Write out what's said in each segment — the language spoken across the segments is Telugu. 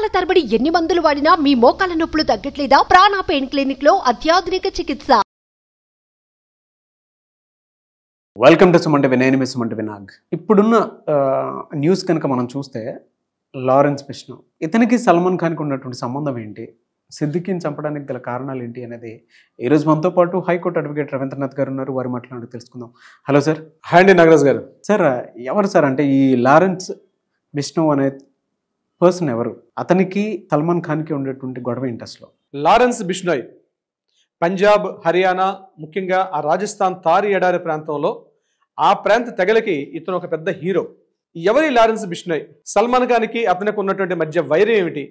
నెలల తరబడి ఎన్ని మందులు వాడినా మీ మోకాల నొప్పులు తగ్గట్లేదా ప్రాణ పెయిన్ క్లినిక్ లో అత్యాధునిక చికిత్స వెల్కమ్ టు సుమంటి వినయని మీ సుమంటి వినాగ్ ఇప్పుడున్న న్యూస్ కనుక మనం చూస్తే లారెన్స్ బిష్ణు ఇతనికి సల్మాన్ ఖాన్కి ఉన్నటువంటి సంబంధం ఏంటి సిద్దికిని చంపడానికి గల కారణాలు ఏంటి అనేది ఈరోజు మనతో పాటు హైకోర్టు అడ్వకేట్ రవీంద్రనాథ్ గారు ఉన్నారు వారి మాట్లాడి తెలుసుకుందాం హలో సార్ హాయ్ అండి నాగరాజ్ గారు సార్ ఎవరు సార్ అంటే ఈ లారెన్స్ విష్ణు అనే పర్సన్ ఎవరు అతనికి సల్మాన్ ఖాన్కి ఉండేటువంటి గొడవ ఇంట్రెస్ట్లో లారెన్స్ బిష్నోయ్ పంజాబ్ హర్యానా ముఖ్యంగా ఆ రాజస్థాన్ తారి ఎడారి ప్రాంతంలో ఆ ప్రాంత తెగలకి ఇతను ఒక పెద్ద హీరో ఎవరి లారెన్స్ బిష్నోయ్ సల్మాన్ ఖాన్కి అతనికి ఉన్నటువంటి మధ్య వైరం ఏమిటి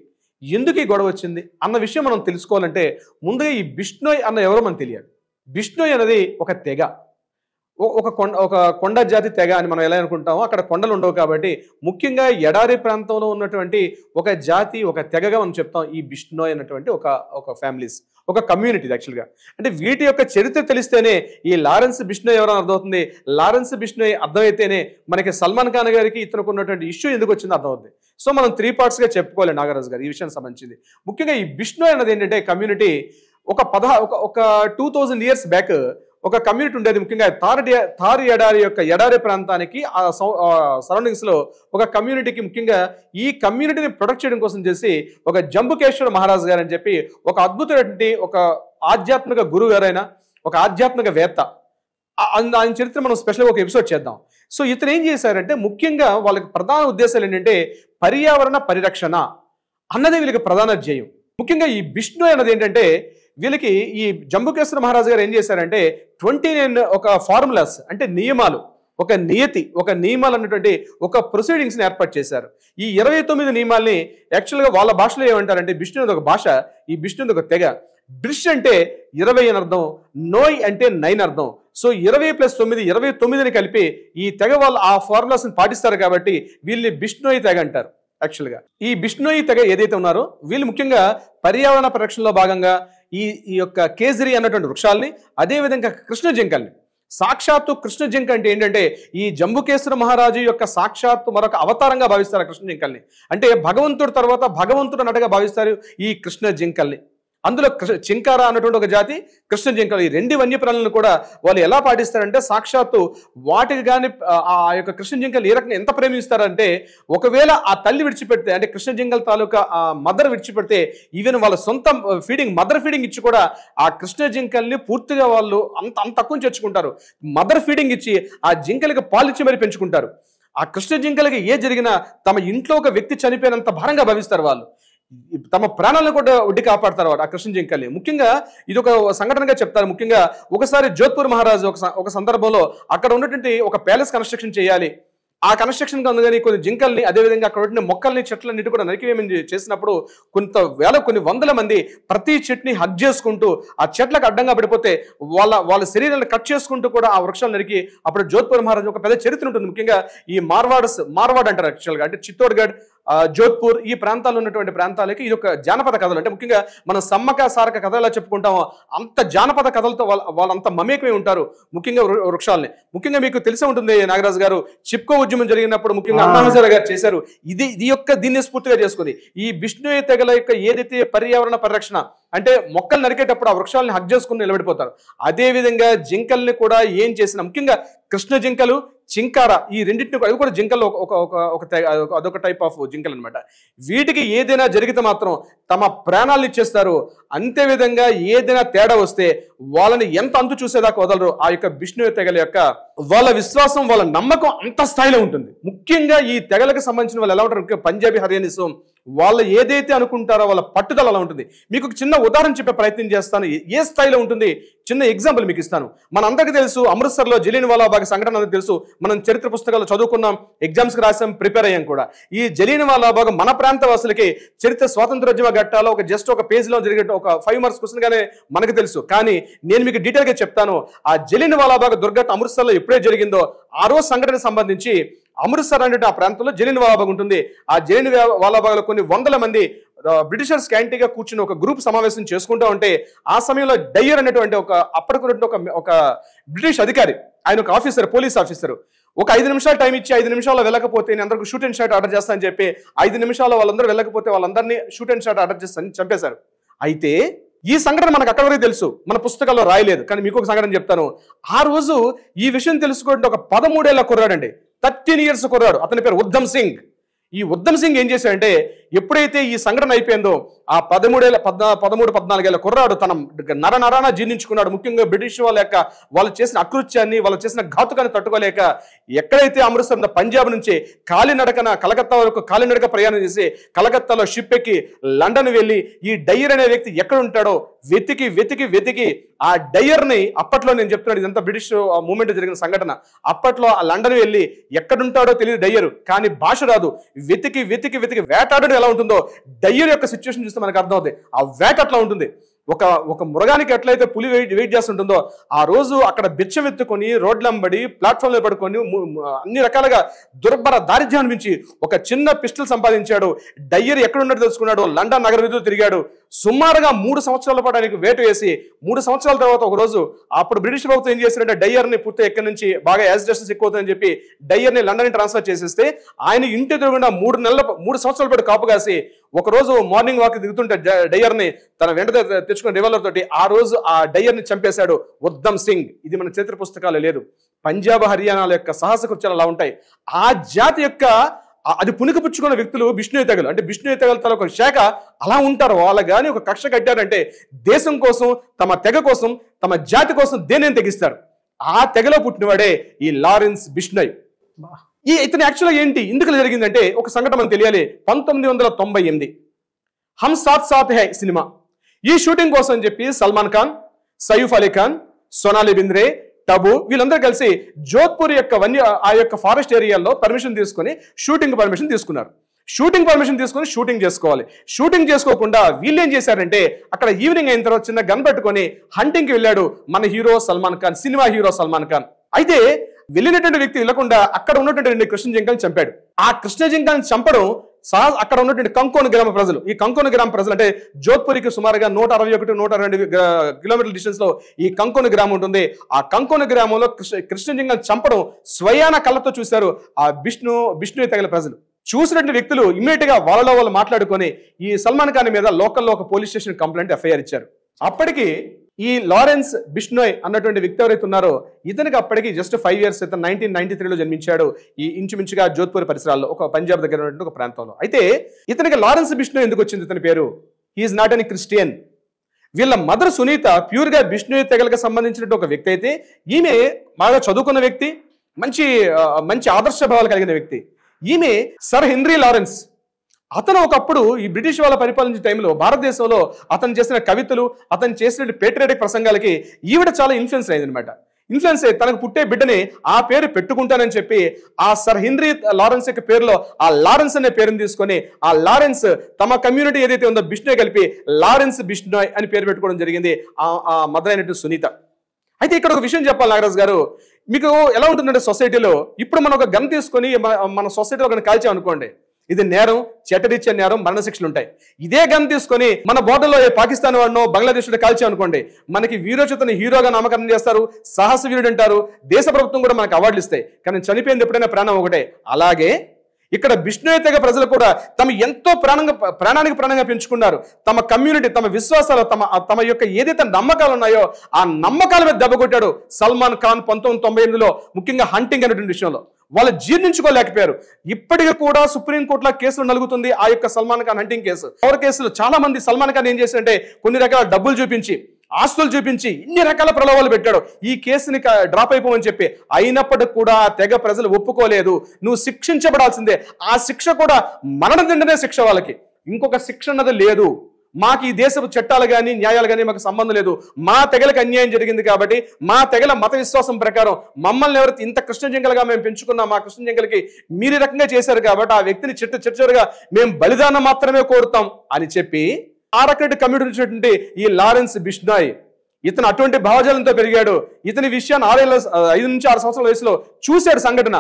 ఎందుకు ఈ గొడవ వచ్చింది అన్న విషయం మనం తెలుసుకోవాలంటే ముందుగా ఈ బిష్ణోయ్ అన్న ఎవరో మనం తెలియాలి బిష్ణోయ్ అనేది ఒక తెగ ఒక కొండ ఒక కొండ జాతి తెగ అని మనం ఎలా అనుకుంటామో అక్కడ కొండలు ఉండవు కాబట్టి ముఖ్యంగా ఎడారి ప్రాంతంలో ఉన్నటువంటి ఒక జాతి ఒక తెగగా మనం చెప్తాం ఈ బిష్ణోయ్ అన్నటువంటి ఒక ఒక ఫ్యామిలీస్ ఒక కమ్యూనిటీ యాక్చువల్గా అంటే వీటి యొక్క చరిత్ర తెలిస్తేనే ఈ లారెన్స్ బిష్ణోయ్ ఎవరైనా అర్థమవుతుంది లారెన్స్ బిష్ణోయ్ అర్థమైతేనే మనకి సల్మాన్ ఖాన్ గారికి ఇతనికి ఉన్నటువంటి ఇష్యూ ఎందుకు వచ్చిందో అర్థమవుతుంది సో మనం త్రీ పార్ట్స్గా చెప్పుకోవాలి నాగరాజు గారు ఈ విషయానికి సంబంధించింది ముఖ్యంగా ఈ బిష్ణోయ్ అన్నది ఏంటంటే కమ్యూనిటీ ఒక పదహ ఒక ఒక టూ థౌజండ్ ఇయర్స్ బ్యాక్ ఒక కమ్యూనిటీ ఉండేది ముఖ్యంగా థారడి తారు ఎడారి యొక్క ఎడారి ప్రాంతానికి ఆ సరౌండింగ్స్లో ఒక కమ్యూనిటీకి ముఖ్యంగా ఈ కమ్యూనిటీని ప్రొటెక్ట్ చేయడం కోసం చేసి ఒక జంబుకేశ్వర మహారాజ్ గారు అని చెప్పి ఒక అద్భుతమైనటువంటి ఒక ఆధ్యాత్మిక గురువు గారైనా ఒక ఆధ్యాత్మిక వేత్త ఆయన చరిత్ర మనం స్పెషల్గా ఒక ఎపిసోడ్ చేద్దాం సో ఇతను ఏం చేశారంటే ముఖ్యంగా వాళ్ళకి ప్రధాన ఉద్దేశాలు ఏంటంటే పర్యావరణ పరిరక్షణ అన్నది వీళ్ళకి ప్రధాన ధ్యేయం ముఖ్యంగా ఈ విష్ణు అన్నది ఏంటంటే వీళ్ళకి ఈ జంబుకేశ్వర మహారాజు గారు ఏం చేశారంటే ట్వంటీ నైన్ ఒక ఫార్ములాస్ అంటే నియమాలు ఒక నియతి ఒక నియమాలు అన్నటువంటి ఒక ప్రొసీడింగ్స్ని ఏర్పాటు చేశారు ఈ ఇరవై తొమ్మిది నియమాల్ని యాక్చువల్గా వాళ్ళ భాషలో ఏమంటారంటే బిష్ణుది ఒక భాష ఈ బిష్ణుది ఒక తెగ బ్రిష్ అంటే ఇరవై అని అర్థం నోయ్ అంటే నైన్ అర్థం సో ఇరవై ప్లస్ తొమ్మిది ఇరవై తొమ్మిదిని కలిపి ఈ తెగ వాళ్ళు ఆ ఫార్ములాస్ని పాటిస్తారు కాబట్టి వీళ్ళని బిష్ణోయి తెగ అంటారు యాక్చువల్గా ఈ బిష్ణోయి తెగ ఏదైతే ఉన్నారో వీళ్ళు ముఖ్యంగా పర్యావరణ పరిరక్షణలో భాగంగా ఈ ఈ యొక్క కేజరి అన్నటువంటి వృక్షాల్ని అదేవిధంగా కృష్ణ జింకల్ని సాక్షాత్తు కృష్ణ జింక అంటే ఏంటంటే ఈ జంబుకేశ్వర మహారాజు యొక్క సాక్షాత్తు మరొక అవతారంగా భావిస్తారు కృష్ణ జింకల్ని అంటే భగవంతుడి తర్వాత భగవంతుడు అన్నట్టుగా భావిస్తారు ఈ కృష్ణ జింకల్ని అందులో కృష్ణ చింకార అన్నటువంటి ఒక జాతి కృష్ణ జింకలు ఈ రెండు వన్యప్రాణులను కూడా వాళ్ళు ఎలా పాటిస్తారంటే సాక్షాత్తు వాటికి కానీ ఆ యొక్క కృష్ణ జింకలు ఏ రకంగా ఎంత ప్రేమిస్తారంటే ఒకవేళ ఆ తల్లి విడిచిపెడితే అంటే కృష్ణ జింకల తాలూకా ఆ మదర్ విడిచిపెడితే ఈవెన్ వాళ్ళ సొంత ఫీడింగ్ మదర్ ఫీడింగ్ ఇచ్చి కూడా ఆ కృష్ణ జింకల్ని పూర్తిగా వాళ్ళు అంత అంత తక్కువ చేర్చుకుంటారు మదర్ ఫీడింగ్ ఇచ్చి ఆ జింకలకి పాలిచ్చి మరి పెంచుకుంటారు ఆ కృష్ణ జింకలకి ఏ జరిగినా తమ ఇంట్లో ఒక వ్యక్తి చనిపోయినంత భారంగా భావిస్తారు వాళ్ళు తమ ప్రాణాలను కూడా ఒడ్డి కాపాడతారు ఆ కృష్ణ జింకల్ని ముఖ్యంగా ఇది ఒక సంఘటనగా చెప్తారు ముఖ్యంగా ఒకసారి జోధ్పూర్ మహారాజు ఒక ఒక సందర్భంలో అక్కడ ఉన్నటువంటి ఒక ప్యాలెస్ కన్స్ట్రక్షన్ చేయాలి ఆ కన్స్ట్రక్షన్ కానీ కొన్ని జింకల్ని అదేవిధంగా అక్కడ ఉన్న మొక్కల్ని చెట్లన్నిటి కూడా నరికివేమని చేసినప్పుడు కొంత వేల కొన్ని వందల మంది ప్రతి చెట్ని హక్ చేసుకుంటూ ఆ చెట్లకు అడ్డంగా పడిపోతే వాళ్ళ వాళ్ళ శరీరాన్ని కట్ చేసుకుంటూ కూడా ఆ వృక్షాలు నరికి అప్పుడు జోధ్పూర్ మహారాజు ఒక పెద్ద చరిత్ర ఉంటుంది ముఖ్యంగా ఈ మార్వాడ్స్ మార్వాడ్ అంటారు యాక్చువల్గా అంటే చిత్తోర్గఢ్ జోధ్పూర్ ఈ ప్రాంతాల్లో ఉన్నటువంటి ప్రాంతాలకి ఇది ఒక జానపద కథలు అంటే ముఖ్యంగా మనం సమ్మక సారక కథ ఎలా చెప్పుకుంటామో అంత జానపద కథలతో వాళ్ళ వాళ్ళంత మమేకమై ఉంటారు ముఖ్యంగా వృక్షాలని ముఖ్యంగా మీకు తెలిసే ఉంటుంది నాగరాజు గారు చిప్కో ఉద్యమం జరిగినప్పుడు ముఖ్యంగా అన్నాహజాల గారు చేశారు ఇది ఇది యొక్క దీన్ని స్ఫూర్తిగా చేసుకుంది ఈ విష్ణు తెగల యొక్క ఏదైతే పర్యావరణ పరిరక్షణ అంటే మొక్కలు నరికేటప్పుడు ఆ వృక్షాలను హక్ చేసుకుని నిలబడిపోతారు అదేవిధంగా జింకల్ని కూడా ఏం చేసినా ముఖ్యంగా కృష్ణ జింకలు జింకార ఈ రెండింటిని అవి కూడా జింకలు ఒక ఒక ఒక అదొక టైప్ ఆఫ్ జింకలు అనమాట వీటికి ఏదైనా జరిగితే మాత్రం తమ ప్రాణాలు ఇచ్చేస్తారు అంతేవిధంగా ఏదైనా తేడా వస్తే వాళ్ళని ఎంత అంతు చూసేదాకా వదలరు ఆ యొక్క విష్ణు తెగల యొక్క వాళ్ళ విశ్వాసం వాళ్ళ నమ్మకం అంత స్థాయిలో ఉంటుంది ముఖ్యంగా ఈ తెగలకు సంబంధించిన వాళ్ళు ఎలా ఉంటారు పంజాబీ హర్యానిసం వాళ్ళు ఏదైతే అనుకుంటారో వాళ్ళ పట్టుదల అలా ఉంటుంది మీకు ఒక చిన్న ఉదాహరణ చెప్పే ప్రయత్నం చేస్తాను ఏ స్థాయిలో ఉంటుంది చిన్న ఎగ్జాంపుల్ మీకు ఇస్తాను మన అందరికీ తెలుసు అమృత్సర్లో జలీన్ వాలాబాగ్ సంఘటన తెలుసు మనం చరిత్ర పుస్తకాలు చదువుకున్నాం ఎగ్జామ్స్కి రాసాం ప్రిపేర్ అయ్యాం కూడా ఈ జలీన్ వాలాబాగ్ మన ప్రాంతవాసులకి చరిత్ర స్వాతంత్రోద్యమ ఘట్టాలో ఒక జస్ట్ ఒక పేజ్లో జరిగే ఒక ఫైవ్ మార్క్స్ క్వశ్చన్గానే మనకు తెలుసు కానీ నేను మీకు డీటెయిల్గా చెప్తాను ఆ జలీన్ వాలాబాగ్ దుర్ఘటన అమృత్సర్లో ఎప్పుడే జరిగిందో ఆ రోజు సంఘటనకు సంబంధించి అమృత్సర్ అనేటువంటి ఆ ప్రాంతంలో జలిన్ వాలాబాగ్ ఉంటుంది ఆ జలిన్ వాలాబాగ్లో కొన్ని వందల మంది బ్రిటిషర్స్ క్యాంటీగా కూర్చుని ఒక గ్రూప్ సమావేశం చేసుకుంటూ ఉంటే ఆ సమయంలో డయ్యర్ అనేటువంటి ఒక అప్పటికున్నటువంటి ఒక ఒక బ్రిటిష్ అధికారి ఆయన ఒక ఆఫీసర్ పోలీస్ ఆఫీసర్ ఒక ఐదు నిమిషాలు టైం ఇచ్చి ఐదు నిమిషాల్లో వెళ్ళకపోతే నేను అందరికి షూట్ అండ్ షాట్ ఆర్డర్ చేస్తానని చెప్పి ఐదు నిమిషాల్లో వాళ్ళందరూ వెళ్ళకపోతే వాళ్ళందరినీ షూట్ అండ్ షాట్ ఆర్డర్ చేస్తాను చంపేశారు అయితే ఈ సంఘటన మనకు అక్కడ వరకు తెలుసు మన పుస్తకాల్లో రాయలేదు కానీ మీకు ఒక సంఘటన చెప్తాను ఆ రోజు ఈ విషయం తెలుసుకోవడం ఒక పదమూడేళ్ల కుర్రాడండి థర్టీన్ ఇయర్స్ కుర్రాడు అతని పేరు ఉద్ధమ్ సింగ్ ఈ ఉద్ధమ్ సింగ్ ఏం చేశాడంటే ఎప్పుడైతే ఈ సంఘటన అయిపోయిందో ఆ పదమూడేళ్ళ పద్నా పదమూడు పద్నాలుగేళ్ల కుర్రాడు తన నర నరాన జీర్ణించుకున్నాడు ముఖ్యంగా బ్రిటిష్ వాళ్ళ యొక్క వాళ్ళు చేసిన అకృత్యాన్ని వాళ్ళు చేసిన ఘాతుకాన్ని తట్టుకోలేక ఎక్కడైతే అమృత్సర్ పంజాబ్ నుంచి కాలినడకన కలకత్తా వరకు కాలినడక ప్రయాణం చేసి కలకత్తాలో షిప్ ఎక్కి లండన్ వెళ్ళి ఈ డయ్యర్ అనే వ్యక్తి ఎక్కడ ఉంటాడో వెతికి వెతికి వెతికి ఆ డయ్యర్ని అప్పట్లో నేను చెప్తున్నాడు ఇదంతా బ్రిటిష్ మూమెంట్ జరిగిన సంఘటన అప్పట్లో ఆ లండన్ వెళ్ళి ఎక్కడుంటాడో తెలియదు డయ్యర్ కానీ భాష రాదు వెతికి వెతికి వెతికి వేటాడు ఎలా ఉంటుందో డయ్యర్ యొక్క సిచ్యువేషన్ చూస్తే మనకు అవుతుంది ఆ వేట అట్లా ఉంటుంది ఒక ఒక మృగానికి ఎట్లయితే పులి వెయిట్ వెయిట్ చేస్తుంటుందో ఆ రోజు అక్కడ బిచ్చమెత్తుకొని రోడ్లంబడి ప్లాట్ఫామ్లో పడుకొని అన్ని రకాలుగా దుర్భర దారిద్ర్యం అనిపించి ఒక చిన్న పిస్టల్ సంపాదించాడు డయ్యర్ ఎక్కడున్నట్టు తెలుసుకున్నాడు లండన్ నగర విధులు తిరిగాడు సుమారుగా మూడు సంవత్సరాల పాటు ఆయనకు వేటు వేసి మూడు సంవత్సరాల తర్వాత ఒక రోజు అప్పుడు బ్రిటిష్ ప్రభుత్వం ఏం చేశారంటే డయ్యర్ని పూర్తి ఎక్కడి నుంచి బాగా యాజిటేషన్స్ ఎక్కువ అవుతుందని చెప్పి డయ్యర్ని లండన్ ట్రాన్స్ఫర్ చేసేస్తే ఆయన ఇంటి తిరగకుండా మూడు నెలల మూడు సంవత్సరాల పాటు కాపు కాసి ఒకరోజు మార్నింగ్ వాక్ దిగుతుంటే డయ్యర్ని తన వెంట తెచ్చుకున్న రివాల్వర్ తోటి ఆ రోజు ఆ డయ్యర్ని చంపేశాడు ఉద్దమ్ సింగ్ ఇది మన చరిత్ర పుస్తకాలు లేదు పంజాబ్ హర్యానాల యొక్క సాహస కృత్యాలు అలా ఉంటాయి ఆ జాతి యొక్క అది పుణికిపుచ్చుకున్న వ్యక్తులు తెగలు అంటే బిష్ణుయుతగలు తన ఒక శాఖ అలా ఉంటారు వాళ్ళ కానీ ఒక కక్ష కట్టారంటే దేశం కోసం తమ తెగ కోసం తమ జాతి కోసం దేనేం తెగిస్తారు ఆ తెగలో పుట్టినవాడే ఈ లారెన్స్ బిష్ణయ్ ఈ ఇతను యాక్చువల్గా ఏంటి ఎందుకు జరిగిందంటే ఒక సంఘటన మనం తెలియాలి పంతొమ్మిది వందల తొంభై ఎనిమిది హమ్ సాత్ సాత్ హై సినిమా ఈ షూటింగ్ కోసం చెప్పి సల్మాన్ ఖాన్ సయూఫ్ అలీ ఖాన్ సోనాలి బింద్రే టబు వీళ్ళందరూ కలిసి జోధ్పూర్ యొక్క వన్య ఆ యొక్క ఫారెస్ట్ ఏరియాలో పర్మిషన్ తీసుకొని షూటింగ్ పర్మిషన్ తీసుకున్నారు షూటింగ్ పర్మిషన్ తీసుకొని షూటింగ్ చేసుకోవాలి షూటింగ్ చేసుకోకుండా వీళ్ళు ఏం చేశారంటే అక్కడ ఈవినింగ్ అయిన తర్వాత చిన్న గన్ పెట్టుకొని హంటింగ్కి వెళ్ళాడు మన hero Salman Khan cinema hero Salman Khan అయితే వెళ్ళినటువంటి వ్యక్తి వెళ్లకుండా అక్కడ ఉన్నటువంటి కృష్ణ జింకల్ని చంపాడు ఆ కృష్ణ జింకల్ని చంపడం సహజ అక్కడ ఉన్నటువంటి కంకోన గ్రామ ప్రజలు ఈ కంకోన గ్రామ ప్రజలు అంటే జోధ్పూర్కి సుమారుగా నూట అరవై ఒకటి నూట అరవై రెండు కిలోమీటర్ల డిస్టెన్స్లో ఈ కంకోన గ్రామం ఉంటుంది ఆ కంకోన గ్రామంలో కృష్ణ కృష్ణజింగం చంపడం స్వయాన కళ్ళతో చూశారు ఆ విష్ణు విష్ణు తగిన ప్రజలు చూసినటువంటి వ్యక్తులు గా వాళ్ళలో వాళ్ళు మాట్లాడుకొని ఈ సల్మాన్ ఖాన్ మీద లోకల్లో ఒక పోలీస్ స్టేషన్ కంప్లైంట్ ఎఫ్ఐఆర్ ఇచ్చారు అప్పటికి ఈ లారెన్స్ బిష్నోయ్ అన్నటువంటి వ్యక్తి ఎవరైతే ఉన్నారో ఇతనికి అప్పటికి జస్ట్ ఫైవ్ ఇయర్స్ ఇతను నైన్టీన్ నైన్టీ త్రీలో జన్మించాడు ఈ ఇంచుమించుగా జోధ్పూర్ పరిసరాల్లో ఒక పంజాబ్ దగ్గర ఉన్నటువంటి ఒక ప్రాంతంలో అయితే ఇతనికి లారెన్స్ బిష్నోయ్ ఎందుకు వచ్చింది ఇతని పేరు హీఈస్ నాట్ ఎన్ క్రిస్టియన్ వీళ్ళ మదర్ సునీత ప్యూర్గా బిష్ణుయ్ తెగలకు సంబంధించిన ఒక వ్యక్తి అయితే ఈమె బాగా చదువుకున్న వ్యక్తి మంచి మంచి ఆదర్శ భావాలు కలిగిన వ్యక్తి ఈమె సర్ హెన్రీ లారెన్స్ అతను ఒకప్పుడు ఈ బ్రిటిష్ వాళ్ళ పరిపాలించే టైంలో భారతదేశంలో అతను చేసిన కవితలు అతను చేసిన పేట్రియాటిక్ ప్రసంగాలకి ఈవిడ చాలా ఇన్ఫ్లుయెన్స్ అయిందనమాట ఇన్ఫ్లుయెన్స్ అయ్యి తనకు పుట్టే బిడ్డని ఆ పేరు పెట్టుకుంటానని చెప్పి ఆ సర్ హిన్రీ లారెన్స్ యొక్క పేరులో ఆ లారెన్స్ అనే పేరుని తీసుకొని ఆ లారెన్స్ తమ కమ్యూనిటీ ఏదైతే ఉందో బిష్ణు కలిపి లారెన్స్ బిష్ణోయ్ అని పేరు పెట్టుకోవడం జరిగింది ఆ మదర్ అయినట్టు సునీత అయితే ఇక్కడ ఒక విషయం చెప్పాలి నాగరాజ్ గారు మీకు ఎలా ఉంటుందంటే సొసైటీలో ఇప్పుడు మనం ఒక గన్ తీసుకొని మన సొసైటీలో ఒక కాల్చామనుకోండి ఇది నేరం చెట్టరిచ్చే నేరం మరణశిక్షలు ఉంటాయి ఇదే గన్ తీసుకొని మన బోర్డర్లో పాకిస్తాన్ వాడినో బంగ్లాదేశ్లో కాల్చాం అనుకోండి మనకి వీరోచితని హీరోగా నామకరణం చేస్తారు సాహస వీరుడు అంటారు దేశ ప్రభుత్వం కూడా మనకు అవార్డులు ఇస్తాయి కానీ చనిపోయింది ఎప్పుడైనా ప్రాణం ఒకటే అలాగే ఇక్కడ బిష్ణుయే ప్రజలు కూడా తమ ఎంతో ప్రాణంగా ప్రాణానికి ప్రాణంగా పెంచుకున్నారు తమ కమ్యూనిటీ తమ విశ్వాసాలు తమ తమ యొక్క ఏదైతే నమ్మకాలు ఉన్నాయో ఆ నమ్మకాల మీద దెబ్బకొట్టాడు సల్మాన్ ఖాన్ పంతొమ్మిది తొంభై ఎనిమిదిలో ముఖ్యంగా హంటింగ్ అనేటువంటి విషయంలో వాళ్ళు జీర్ణించుకోలేకపోయారు ఇప్పటికీ కూడా సుప్రీంకోర్టులో కేసులు నలుగుతుంది ఆ యొక్క Salman Khan hunting case power కేసులో చాలా మంది సల్మాన్ ఖాన్ ఏం చేశారంటే కొన్ని రకాల డబ్బులు చూపించి ఆస్తులు చూపించి ఇన్ని రకాల ప్రలోభాలు పెట్టాడు ఈ కేసుని డ్రాప్ అయిపోమని చెప్పి అయినప్పటికి కూడా తెగ ప్రజలు ఒప్పుకోలేదు నువ్వు శిక్షించబడాల్సిందే ఆ శిక్ష కూడా తిండనే శిక్ష వాళ్ళకి ఇంకొక శిక్ష అన్నది లేదు మాకు ఈ దేశపు చట్టాలు కానీ న్యాయాలు కానీ మాకు సంబంధం లేదు మా తెగలకు అన్యాయం జరిగింది కాబట్టి మా తెగల మత విశ్వాసం ప్రకారం మమ్మల్ని ఎవరైతే ఇంత కృష్ణ జంగలుగా మేము పెంచుకున్నాం మా కృష్ణ జంగలకి మీరు రకంగా చేశారు కాబట్టి ఆ వ్యక్తిని చిట్ట చిట్టగా మేము బలిదానం మాత్రమే కోరుతాం అని చెప్పి ఆరకటి కమిటీ ఈ లారెన్స్ బిష్నాయ్ ఇతను అటువంటి భావజాలంతో పెరిగాడు ఇతని విషయాన్ని ఆరేళ్ళ ఐదు నుంచి ఆరు సంవత్సరాల వయసులో చూశాడు సంఘటన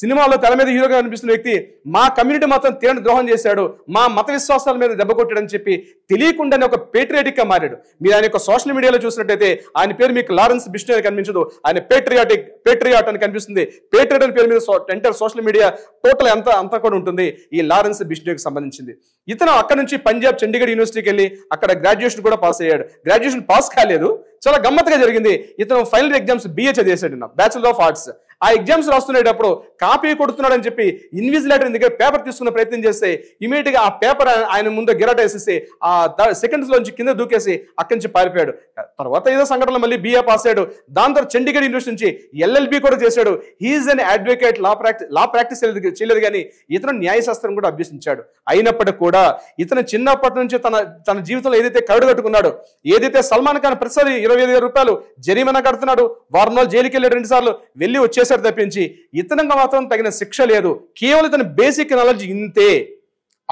సినిమాలో తల మీద హీరోగా కనిపిస్తున్న వ్యక్తి మా కమ్యూనిటీ మాత్రం తీరని ద్రోహం చేశాడు మా మత విశ్వాసాల మీద దెబ్బ కొట్టాడని చెప్పి తెలియకుండానే ఒక పేట్రియాటిక్గా మారాడు మీరు ఆయన యొక్క సోషల్ మీడియాలో చూసినట్టయితే ఆయన పేరు మీకు లారెన్స్ బిష్ణు అని కనిపించదు ఆయన పేట్రియాటిక్ పేట్రియాట్ అని కనిపిస్తుంది పేట్రియాట్ అని పేరు మీద ఎంటర్ సోషల్ మీడియా టోటల్ అంత అంతా కూడా ఉంటుంది ఈ లారెన్స్ బిష్ణుకి సంబంధించింది ఇతను అక్కడ నుంచి పంజాబ్ చండీగఢ్ యూనివర్సిటీకి వెళ్ళి అక్కడ గ్రాడ్యుయేషన్ కూడా పాస్ అయ్యాడు గ్రాడ్యుయేషన్ పాస్ కాలేదు చాలా గమ్మత్తుగా జరిగింది ఇతను ఫైనల్ ఎగ్జామ్స్ బిఏ చదివేశాడు బ్యాచులర్ ఆఫ్ ఆర్ట్స్ ఆ ఎగ్జామ్స్ రాస్తునేటప్పుడు కాపీ కొడుతున్నాడని చెప్పి ఇన్విజిలేటర్ దగ్గర పేపర్ తీసుకునే ప్రయత్నం చేస్తే ఇమీడియట్గా ఆ పేపర్ ఆయన ముందు గిరటేసేసి ఆ సెకండ్స్ లోంచి కింద దూకేసి అక్కడి నుంచి పారిపోయాడు తర్వాత ఏదో సంఘటనలో మళ్ళీ బీఏ పాస్ అయ్యాడు దాంతో చండీగఢ్ యూనివర్సిటీ నుంచి ఎల్ఎల్బి కూడా చేశాడు he is an advocate law practice law practice చేయలేదు కానీ ఇతను న్యాయశాస్త్రం కూడా అభ్యసించాడు అయినప్పటికీ కూడా ఇతను చిన్నప్పటి నుంచి తన తన జీవితంలో ఏదైతే కరుడు కట్టుకున్నాడు ఏదైతే సల్మాన్ ఖాన్ ప్రతిసారి ఇరవై ఐదు రూపాయలు జరిమానా కడుతున్నాడు వారం రోజులు జైలుకి వెళ్ళాడు సార్లు వెళ్ళి వచ్చేసాడు చేశాడు తప్పించి ఇతనంగా మాత్రం తగిన శిక్ష లేదు కేవలం ఇతని బేసిక్ నాలెడ్జ్ ఇంతే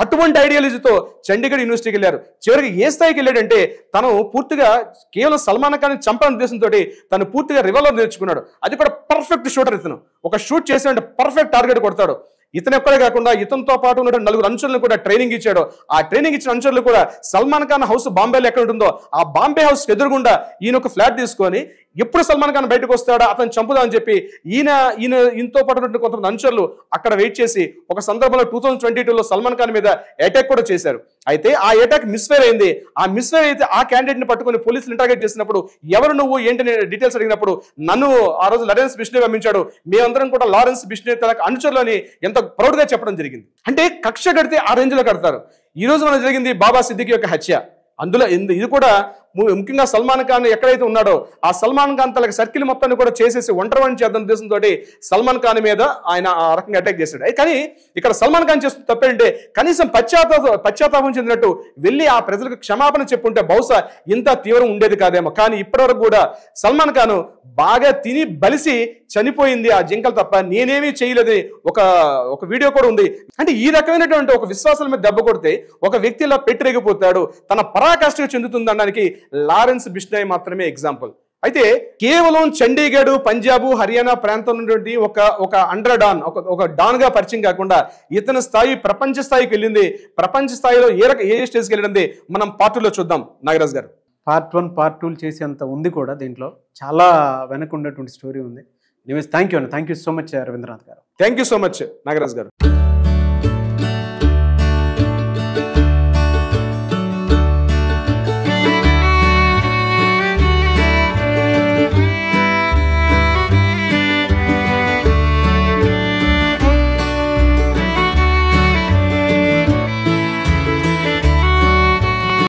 అటువంటి ఐడియాలజీతో చండీగఢ్ యూనివర్సిటీకి వెళ్ళారు చివరికి ఏ స్థాయికి వెళ్ళాడంటే తను పూర్తిగా కేవలం సల్మాన్ ఖాన్ చంపాలని ఉద్దేశంతో తను పూర్తిగా రివాల్వర్ నేర్చుకున్నాడు అది కూడా పర్ఫెక్ట్ షూటర్ ఇతను ఒక షూట్ చేసినట్టు పర్ఫెక్ట్ టార్గెట్ కొడతాడు ఇతను ఎక్కడే కాకుండా ఇతనితో పాటు ఉన్న నలుగురు అనుచరులను కూడా ట్రైనింగ్ ఇచ్చాడు ఆ ట్రైనింగ్ ఇచ్చిన అనుచరులు కూడా సల్మాన్ ఖాన్ హౌస్ బాంబేలో ఎక్కడ ఉంటుందో ఆ బాంబే హౌస్ ఎదురుగుండా ఈయన ఒక ఫ్లాట్ తీసుకొని ఎప్పుడు సల్మాన్ ఖాన్ బయటకు వస్తాడా అతను చంపుదా అని చెప్పి ఈయన ఈయన ఇంతో పాటు కొంతమంది అనుచరులు అక్కడ వెయిట్ చేసి ఒక సందర్భంలో టూ థౌజండ్ ట్వంటీ టూలో సల్మాన్ ఖాన్ మీద అటాక్ కూడా చేశారు అయితే ఆ అటాక్ మిస్ఫేర్ అయింది ఆ మిస్ఫేర్ అయితే ఆ క్యాండిడేట్ని పట్టుకుని పోలీసులు ఇంటాగేట్ చేసినప్పుడు ఎవరు నువ్వు ఏంటి డీటెయిల్స్ అడిగినప్పుడు నన్ను ఆ రోజు లారెన్స్ బిష్ణు పంపించాడు మేమందరం కూడా లారెన్స్ బిష్ణే తన అనుచరులని ఎంత ప్రౌడ్గా చెప్పడం జరిగింది అంటే కక్ష కడితే ఆ రేంజ్లో కడతారు ఈ రోజు మనం జరిగింది బాబా సిద్దికి యొక్క హత్య అందులో ఇది కూడా ముఖ్యంగా సల్మాన్ ఖాన్ ఎక్కడైతే ఉన్నాడో ఆ సల్మాన్ ఖాన్ తలకి సర్కిల్ మొత్తాన్ని కూడా చేసేసి ఒంటరి వాడిని చేద్దాం ఉద్దేశంతో సల్మాన్ ఖాన్ మీద ఆయన ఆ రకంగా అటాక్ చేశాడు కానీ ఇక్కడ సల్మాన్ ఖాన్ చేస్తున్న తప్పేంటే కనీసం పశ్చాత్తాప పశ్చాత్తాపం చెందినట్టు వెళ్ళి ఆ ప్రజలకు క్షమాపణ చెప్పుంటే బహుశా ఇంత తీవ్రం ఉండేది కాదేమో కానీ ఇప్పటివరకు కూడా సల్మాన్ ఖాన్ బాగా తిని బలిసి చనిపోయింది ఆ జింకలు తప్ప నేనేమీ చేయలేదు ఒక ఒక వీడియో కూడా ఉంది అంటే ఈ రకమైనటువంటి ఒక విశ్వాసాల మీద దెబ్బ కొడితే ఒక వ్యక్తి ఇలా పెట్టిరెగిపోతాడు తన పరాకాష్ఠకు చెందుతుంది అనడానికి లారెన్స్ బిష్నాయ్ మాత్రమే ఎగ్జాంపుల్ అయితే కేవలం చండీగఢ్ పంజాబ్ హర్యానా ప్రాంతం నుండి ఒక ఒక అండర్ డాన్ ఒక ఒక డాన్గా పరిచయం కాకుండా ఇతని స్థాయి ప్రపంచ స్థాయికి వెళ్ళింది ప్రపంచ స్థాయిలో ఏ రక ఏ స్టేజ్కి వెళ్ళింది మనం పార్టీలో చూద్దాం నాగరాజ్ గారు పార్ట్ వన్ పార్ట్ టూలు చేసేంత ఉంది కూడా దీంట్లో చాలా వెనక స్టోరీ ఉంది థ్యాంక్ యూ అండి thank you so much Ravindranath garu thank you so much Nagaraj గారు